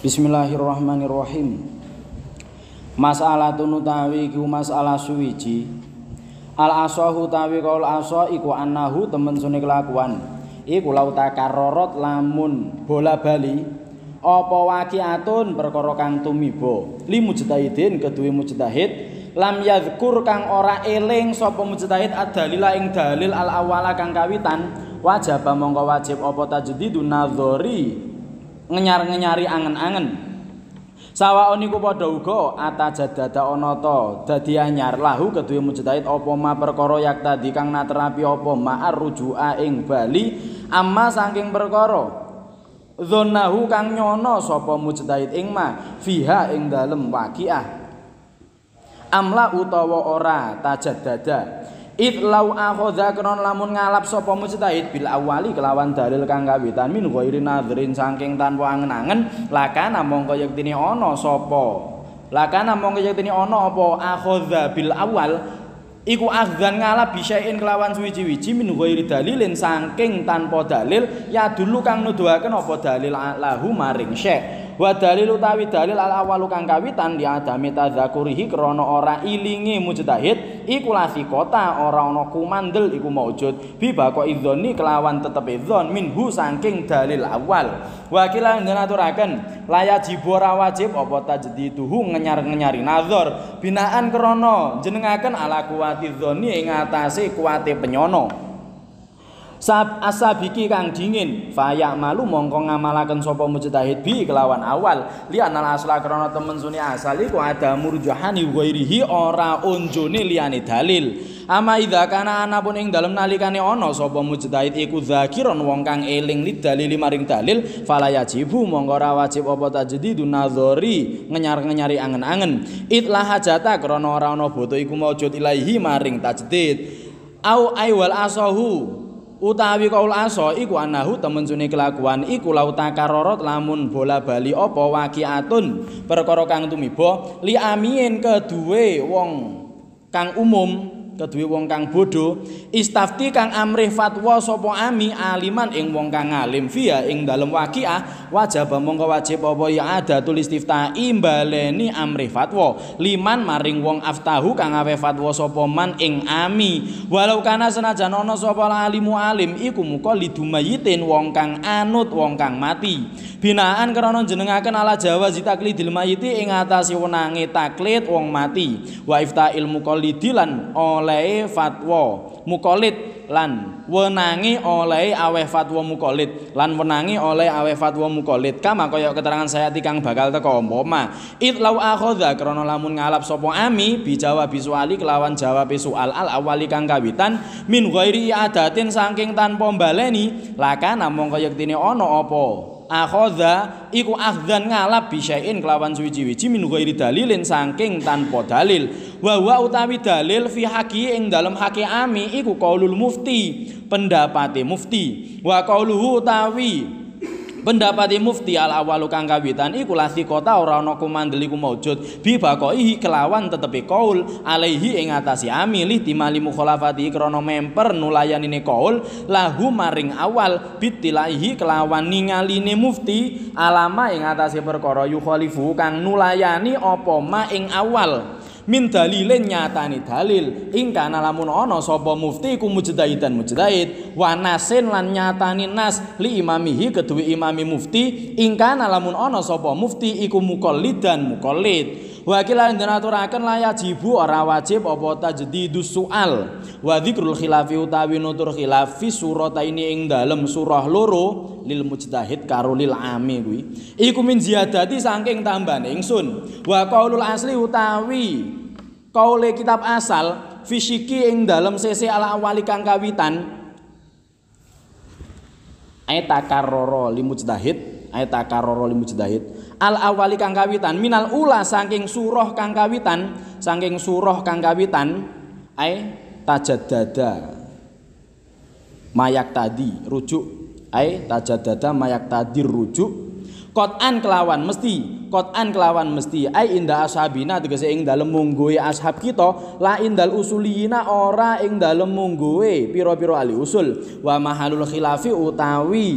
Bismillahirrahmanirrahim. Masalah tawi iku masalah suwiji. Al asohu tawi kaul asa iku annahu temen sune kelakuan. Iku lau takarorot lamun bola bali Opo apa waqiatun perkara kang limu Li mujtahidin mu mujtahid lam yadhkur kang ora eling sapa mujtahid adalila ing dalil al awala kang kawitan wajib mongko wajib apa tajdidun nadzori ngenyar-ngenyari angen-angen. Sawa niku padha uga atajadada ana ta dadi anyar lahu kedue mujtahid apa ma perkara yak tadi kang naterapi apa ma arrujua ing bali amma saking perkara zonahu kang nyono sapa mujtahid ing ma fiha ing dalem waqiah amla utawa ora tajadada id lau akhadha kron lamun ngalap sapa mujtahid bil awali kelawan dalil kang kawitan min ghairi nadhrin saking tanpa angen-angen lakana mongko yektine ana sapa lakana mongko yektine ana apa akhadha bil awal iku akhdan ngalap bisain kelawan suwiji-wiji min ghairi dalilin saking tanpa dalil ya dulu kang nuduhaken apa dalil lahu maring syekh wa dalil utawi dalil al awalu kang kawitan di adami tazakurihi krana ora ilinge mujtahid iku lasi kota ora ana kumandel iku maujud bi bako idzoni kelawan tetep idzon minhu saking dalil awal wakilah yang dinaturakan layak jibora wajib apa tajdiduhu ngenyar-ngenyari nazor binaan krono jenengakan ala kuwati zoni ingatasi kuwati penyono Sahab asabiki kang dingin fayak malu mongko ngamalaken sapa mujtahid bi kelawan awal li anal asla krana temen suni asal iku ada murjahani ghairihi ora unjone liyane dalil ama idza kana anapun ing dalem nalikane ana sapa mujtahid iku zakiron wong kang eling li dalil maring dalil fala yajibu mongko ora wajib apa tajdidu nadzori ngenyar-ngenyari angen-angen itlah hajata krana ora ana butuh iku maujud ilaihi maring tajdid au aywal asahu utawi kaul aso iku anahu temen temenjune kelakuan iku lauta karorot lamun bola-bali apa waqiatun perkara kang tumiba liamien kedue wong kang umum keduwe wong kang bodho istafti kang amrih fatwa sapa ami aliman ing wong kang alim fiya ing dalem waqiah wajib mongko wajib apa ya ada tulis istifta imbaleni amrih fatwa liman maring wong aftahu kang awe fatwa sapa man ing ami walau kana senajan ana sapa alimu alim iku muka lidumayitin wong kang anut wong kang mati binaan karena jenengaken ala jawa zitakli dilmayiti ing atase wenange taklid wong mati wa ifta ilmu qalidilan olehe fatwa mukolit lan wenangi oleh aweh fatwa mukolid lan wenangi oleh aweh fatwa mukolid kama kaya keterangan saya tikang bakal teko umpama it lau akhodha krana lamun ngalap sopo ami bijawa bisuali kelawan jawab soal al awali kang kawitan min ghairi adatin saking tanpa baleni laka namung kaya ktine ana apa akhadha iku akhdan ngalap bisyain kelawan suwiji-wiji min ghairi dalilin saking tanpa dalil wa wa utawi dalil fi haqi ing dalem haqi ami iku qaulul mufti pendapate mufti wa qauluhu utawi pendapati mufti al awalu kang kawitan iku lasi kota ora ana kumandeli ku maujud bi ihi kelawan tetepi kaul alaihi ing ngatasi amili timali mukhalafati krana memper nulayanine kaul lahu maring awal bitilaihi kelawan ningaline mufti alama ing ngatasi perkara yukhalifu kang nulayani apa ma ing awal min nyata nyatani dalil ingka nalamun ono sopo mufti ku dan mujtahid wa nasin lan nyatani nas li imamihi kedui imami mufti ingka nalamun ono sopo mufti iku dan mukolid, Wakilan den aturaken layak jibu ora wajib apa tajdidus sual. Wa dzikrul khilafi utawi nutur khilafi surata ini ing dalem surah loro lil mujtahid karo lil ami kuwi. Iku min ziyadati saking tambane ingsun. Wa qaulul asli utawi kaule kitab asal fisiki ing dalam sesi ala awali kang kawitan aitakaroro limujdahid limu limujdahid al awali kang kawitan minal ula saking suroh kang kawitan saking suroh kang kawitan ai tajadada mayak tadi rujuk ai tajadada mayak tadi rujuk Kotan kelawan mesti, kotan kelawan mesti. Ai indah ashabina tegese ing dalem mungguhe ashab kita, la indal usuliyina ora ing dalem mungguhe pira-pira ahli usul. Wa mahalul khilafi utawi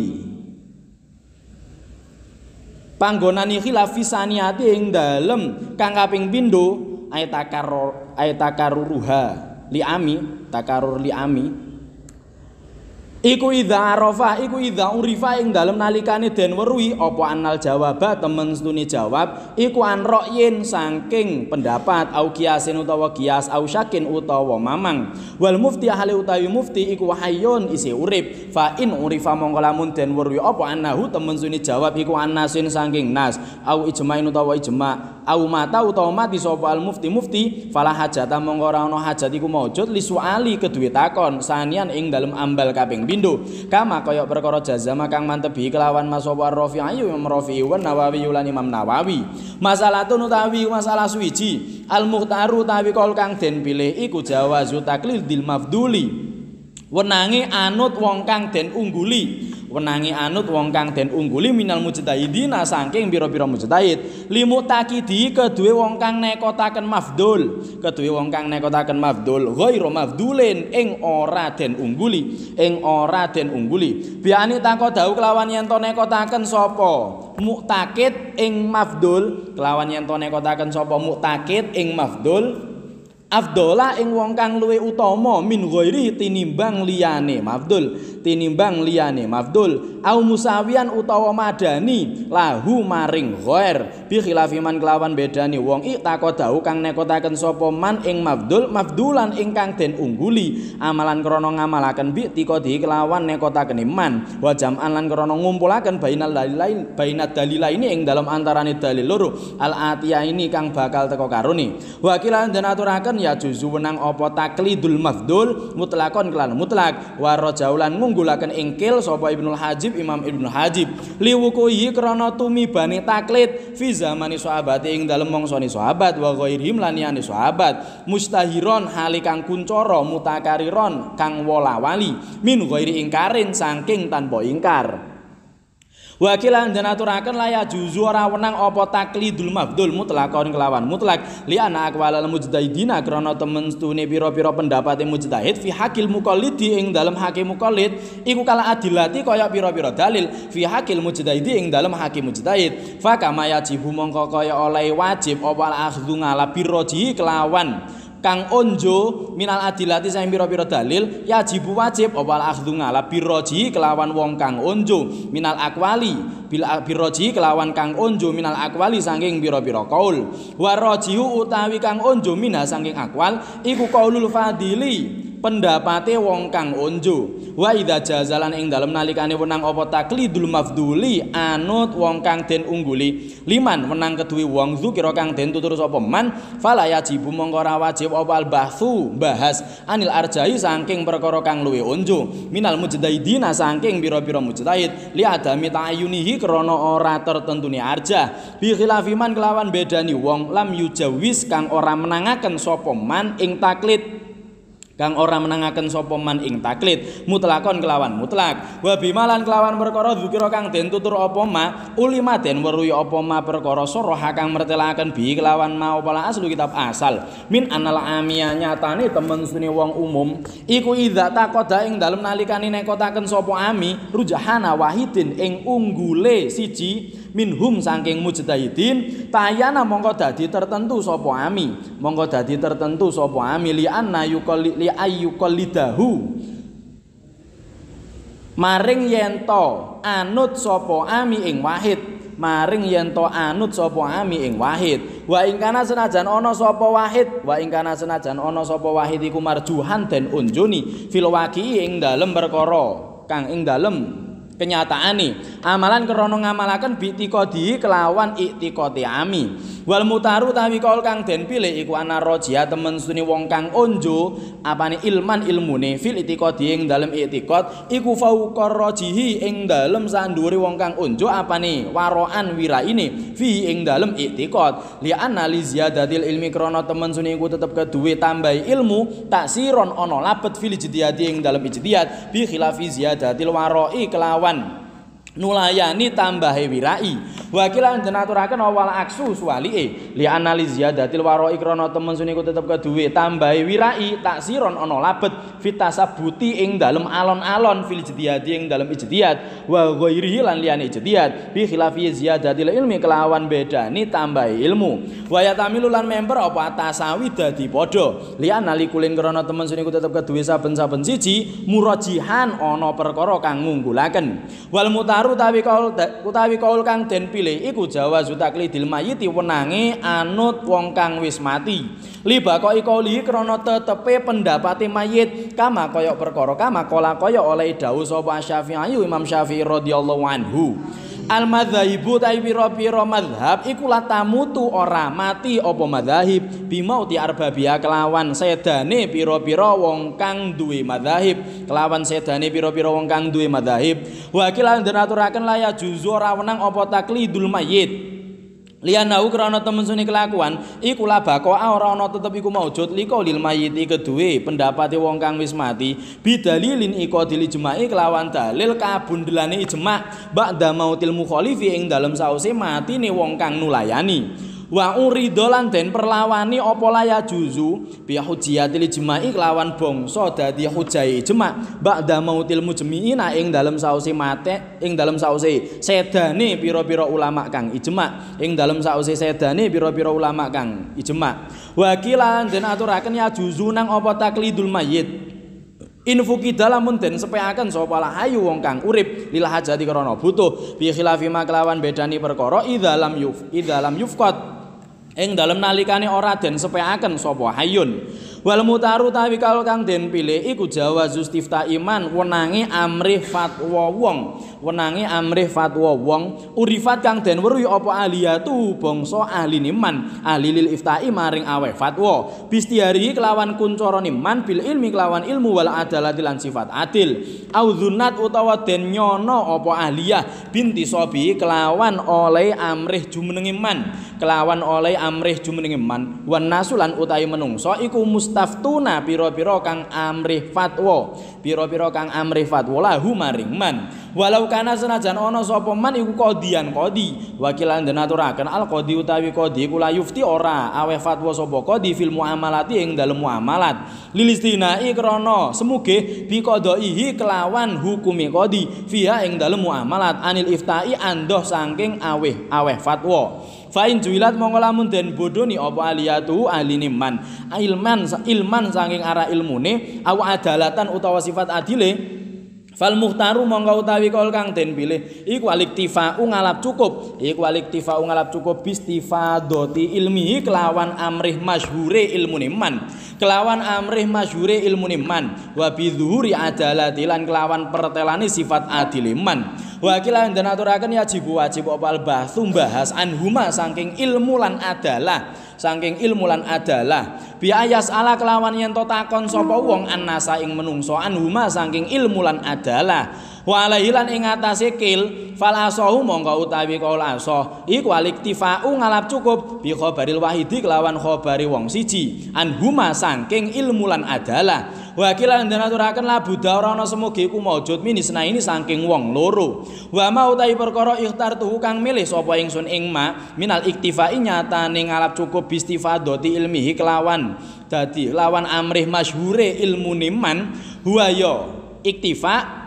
panggonane khilafi saniati ing dalem kang kaping pindho ayatakarur ayatakaruruha liami takarur liami Iku idha arofa, iku idha urifa ing dalam nalikane den werui Opo anal jawab, temen stune jawab, iku anrok yen saking pendapat au kiasin utawa kias au syakin utawa mamang. Wal mufti ahli utawi mufti iku hayyun isi urip. Fa in urifa mongko lamun den weruhi apa anahu temen stune jawab iku anasin saking nas au ijma'in utawa ijma' au mata utawa mati sopo al mufti mufti fala hajata mongko hajat iku maujud lisu ali kedua takon sanian ing dalam ambal kaping kapindo kama kaya perkara jazama kang mantebi kelawan masopo rafi ayu marafi wa nawawi ulani imam nawawi masalah tu utawi masalah suwiji al muhtaru utawi kol kang den pilih iku jawazu taklil dil mafduli wenangi anut wong kang den ungguli wenangi anut wong kang den ungguli minal mujtahidina saking pira-pira mujtahid limutaqidi kedue wong kang nekotaken mafdul kedue wong kang nekotaken mafdul ghairu MAFDULEN ing ora den ungguli ing ora den ungguli biani tangko dawuh kelawan yen nekotaken sapa muktaqid ing mafdul kelawan yen nekotaken sapa muktaqid ing mafdul afdola ing wong kang luwe utama min ghairi tinimbang liyane mafdul tinimbang liyane mafdul au musawian utawa madani lahu maring ghair bi khilafi man kelawan bedani wong ik takodau kang nekotaken sapa man ing mafdul mafdulan ingkang den ungguli amalan krana ngamalaken bi tikodi kelawan nekotaken man wa jam'an lan krana ngumpulaken bainal dalil lain bainat ini ing dalam antaranya dalil loro al atiya ini kang bakal teko karuni wakilan den aturaken ya juzu wenang apa taklidul mafdul mutlakon kelan mutlak wa rajaulan ngunggulaken ingkil sapa Ibnul Hajib Imam Ibnul Hajib liwukuhi krana tumibane taklid fi zamani sahabat ing dalem mongsoni sahabat wa ghairihim lan yani sahabat mustahiron halikang kuncoro mutakariron kang wala wali min ghairi ingkarin saking tanpa ingkar wakilan kilan aturakan laya juzu ora wenang takli dul mafdul orang kelawan mutlak li ana akwalal mujtahidina krana temen stune piro pendapat pendapate mujtahid fi hakil di ing dalam hakim mukallid iku kala adilati kaya piro piro dalil fi hakil di ing dalam hakim mujtahid fakamaya cibumong yajibu mongko kaya oleh wajib opal al akhdhu ngala biroji kelawan kang onjo minal adilati sing pira-pira dalil yajibu wajib opal akhdunga, ngalap biroji kelawan wong kang onjo minal akwali bil biroji kelawan kang onjo minal akwali saking pira-pira kaul warojihu utawi kang onjo minah saking akwal iku kaulul fadili pendapate wong kang onjo wa idza jazalan ing dalem nalikane wenang apa taklidul mafduli anut wong kang den ungguli liman menang keduwe wong kira kang den tutur sapa man fala yajibu mongko ora wajib apa al bahsu bahas anil arjai saking perkara kang luwe onjo minal mujtahidina saking pira-pira mujtahid li adami ta'ayunihi krana ora tertentune arja bi man kelawan bedani wong lam yujawis kang ora menangaken sapa man ing taklid kang ora menangaken sapa man ing taklid mutlakon kelawan mutlak wabimalan kelawan perkara zikra kang den tutur apa ma ulima den weruhi apa ma perkara soroha kang mertelaken bi kelawan ma opala aslu kitab asal min anal amia nyatane temen suni wong umum iku idza taqoda ing dalem nalikane nekotaken sapa ami rujahana wahidin ing unggule siji minhum saking mujtahidin tayana mongko dadi tertentu sapa ami mongko dadi tertentu sapa ami li anna yuqalli li ayyuqallidahu maring yento anut sapa ami ing wahid maring yen to anut sapa ami ing wahid wa ing kana senajan ana sapa wahid wa ing kana senajan ana sapa wahid iku marjuhan den unjuni fil waqi ing dalem perkara kang ing dalem kenyataane amalan krana ngamalaken bitikodi kelawan iktikodi ami wal mutaru tawi kaul kang den pilih iku ana rojia temen suni wong kang onjo apane ilman ilmune fil iktikodi ing dalem iktikod iku fauqar rojihi ing dalem sanduri wong kang onjo apane waroan ini fi ing dalem iktikod li analiz ziyadatil ilmi krana temen suni iku tetep kedue tambah ilmu tak siron ono labet fil ijtihadi ing dalem ijtihad bi khilafi ziyadatil waroi kelawan nulayani tambahi wirai wakil kila den aturaken awal aksu suwalike li analiz ziyadatil waroi krana temen suniku tetep keduwe tambahi wirai taksiron ana labet fitasa buti ing dalem alon-alon fil ijtihadi ing dalem ijtihad wa ghairihi lan liyane ijtihad bi khilafi ziyadatil ilmi kelawan bedani tambahi ilmu wa yatamilu lan member apa atasawi dadi padha li analikulin krana temen suniku tetep keduwe saben-saben siji murajihan ana perkara kang ngunggulaken wal mutaru tawi kaul utawi kaul kang den Fi'li iku jawazu taklidil dilmayiti wenangi anut wong kang wis mati. Liba kok ikoli krana tetepe pendapati mayit kama koyok perkara kama kala kaya oleh dawu sapa Syafi'i Imam Syafi'i radhiyallahu anhu. al madhaib utawi pira-pira madhab Ikulah tamutu ora mati apa madhaib bima uti arbabia kelawan sedane pira-pira wong kang duwe madhaib kelawan sedane pira-pira wong kang duwe madhaib wakil lan denaturaken la ya juzu ora wenang apa taklidul mayit Lianau krana temen sune kelakuan iku labako ora ana tetep iku maujud liko lil mayiti kedue pendapate wong kang wis mati bidalilin iko dilijmai kelawan dalil kabundelane ijma mau tilmu mukhalifi ing dalam sause matine wong kang nulayani wa uridolan den perlawani apa ya juzu bi hujiyatil jema'i lawan bangsa dadi hujai jema' ba'da mautil mujmi'ina ing dalem sause mate ing dalem sause sedane pira-pira ulama kang ijma' ing dalem sause sedane pira-pira ulama kang ijma' wakilan den aturaken ya juzu nang apa taklidul mayyit infuki lamun den sepeaken sapa lahayu wong kang urip lil hajati krana butuh bi khilafi bedani perkara idza lam yuf idza lam yufqat Eng dalem nalikane ora den sepeaken sapa hayun wal mutaru kal kang den pilih iku jawa zustifta iman wenangi amrih fatwa wong wenangi amrih fatwa wong urifat kang den weruhi apa aliyatu bangsa ahli niman ahli lil iftai maring awe fatwa Bistihari kelawan kuncoro iman bil ilmi kelawan ilmu wal adalah dilan sifat adil audhunat utawa den nyono apa ahliyah binti sobi kelawan oleh amrih jumeneng iman kelawan oleh amrih jumeneng man wan nasulan utai menungso iku mustaftuna piro-piro kang amrih fatwa piro-piro kang amrih fatwa lahu maring man walau kana senajan ono sapa man iku kodian kodi wakilan den al kodi utawi kodi iku yufti ora awe fatwa sapa kodi fil muamalati ing dalem muamalat lilistina ikrono semuge bi ihi kelawan hukumi kodi fiha ing dalem muamalat anil iftai andoh sangking aweh aweh fatwa Fa'in juilat mongko lamun den bodoni apa aliyatu aline man. Ilman ilman saking arah ilmune awa adalatan utawa sifat adile Fal muhtaru mongga utawi kol kang den pilih iku tifa ngalap cukup iku aliktifa'u ngalap cukup bistifadoti ilmi kelawan amrih masyhure ilmu niman kelawan amrih masyhure ilmu niman wa bidhuhuri kelawan pertelani sifat adiliman wa yang dan ya jibu wajib apa al bahthu bahas anhuma saking ilmu lan adalah saking ilmu lan adalah biaya ayas ala kelawan yang takon sopa wong anasa ing menungso anhuma saking ilmu lan adalah wa alaihi lan ing atase kil fal asahu mongko utawi kaul asah iku aliktifau ngalap cukup bi khabaril wahidi kelawan khabari wong siji anhuma saking ilmu lan adalah Wa kila ndenaturaken labu da ora ana semoge iku maujud minis nah ini saking wong loro. Wa ma utahi perkara ikhtar tuh kang milih sapa ingsun ing minal iktifai nyatane ngalap cukup bistifadoti ilmihi kelawan dadi lawan amrih masyhure ilmuniman niman iktifak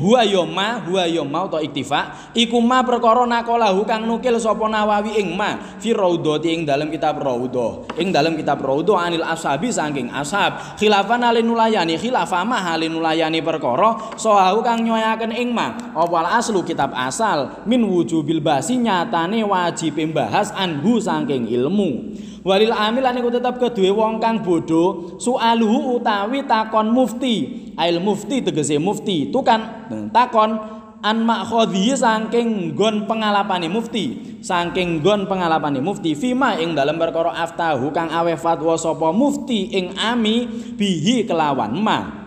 huwa ya ma huwa ya ma iktifa iku ma perkara nakolahu hukang nukil sopo Nawawi ing ma fi raudhati ing kitab raudhah ing dalam kitab raudhah anil ashabi sangking ashab khilafan halinulayani nulayani khilafa ma halin nulayani perkara sahahu kang nyoyaken ing ma apa aslu kitab asal min wujubil basi nyatane wajib pembahas anhu sangking ilmu Walil amil lan tetap tetep kedue wong kang bodho, sualu utawi takon mufti. Ail mufti tegese mufti, tukan takon an makhadhi saking nggon pengalapane mufti, saking nggon pengalapane mufti fima ing dalem perkara aftahu kang aweh fatwa sapa mufti ing ami bihi kelawan ma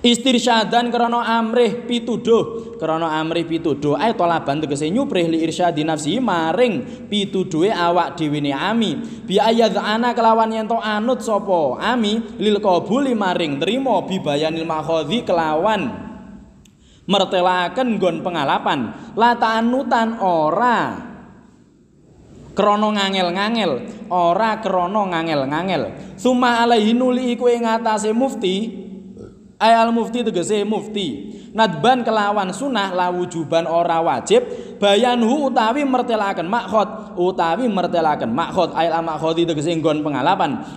Istirsyadan krana amrih pituduh, krana amrih pituduh ay talaban tegese nyuprih li irsyadi nafsi maring pituduhe awak dhewe ami. Bi ana kelawan yen anut sopo ami lil qabuli maring bi bibayanil makhadhi kelawan mertelaken nggon pengalapan lata anutan ora krono ngangel-ngangel ora krono ngangel-ngangel suma alaihi nuli iku ing mufti Ay eh, al mufti tegese mufti. Nadban kelawan sunnah la wujuban ora wajib bayanhu utawi mertelakan makhot utawi mertelakan makhot ayat al itu tegese nggon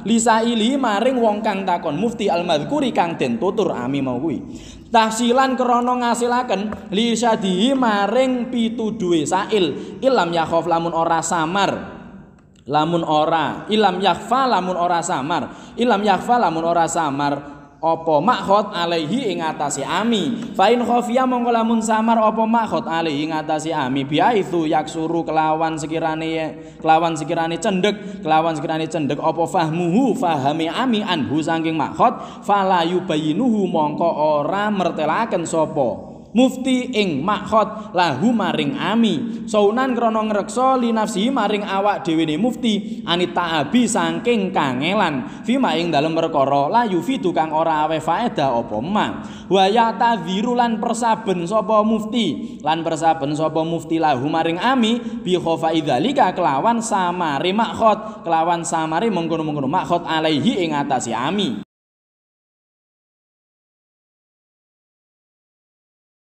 lisa ili maring wong kang takon mufti al madkuri kang den tutur ami mau kuwi. Tahsilan krana lisa di maring pituduhe sail ilam yakhaf lamun ora samar lamun ora ilam yakfa lamun ora samar ilam yakfa lamun ora samar apa makhot alaihi ing ngatasi ami fa in khafiya mongko lamun samar apa makhot alaihi ing ngatasi ami biya itu yak suru kelawan sekirane kelawan sekirane cendek kelawan sekirane cendek apa fahmuhu fahami ami anhu saking makhot fala yubayinuhu mongko ora mertelaken sapa mufti ing makhot lahu maring ami saunan krana ngrekso linafsi maring awak dhewe mufti ani taabi saking kangelan fi ing dalem perkara la yufi tukang ora awe faedah apa ma wa ya lan persaben sapa mufti lan persaben sapa mufti lahu maring ami bi khofa idzalika kelawan samare makhot kelawan samare mengkono-mengkono makhot alaihi ing atasi ami